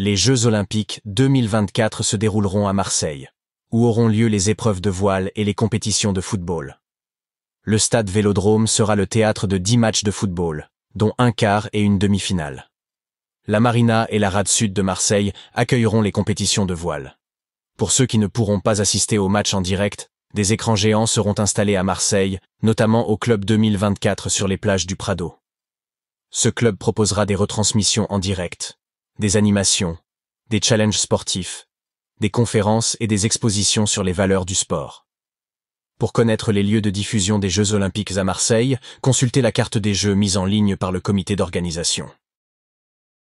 les Jeux olympiques 2024 se dérouleront à Marseille, où auront lieu les épreuves de voile et les compétitions de football. Le stade Vélodrome sera le théâtre de 10 matchs de football, dont un quart et une demi-finale. La Marina et la Rade Sud de Marseille accueilleront les compétitions de voile. Pour ceux qui ne pourront pas assister aux matchs en direct, des écrans géants seront installés à Marseille, notamment au Club 2024 sur les plages du Prado. Ce club proposera des retransmissions en direct des animations, des challenges sportifs, des conférences et des expositions sur les valeurs du sport. Pour connaître les lieux de diffusion des Jeux olympiques à Marseille, consultez la carte des Jeux mise en ligne par le comité d'organisation.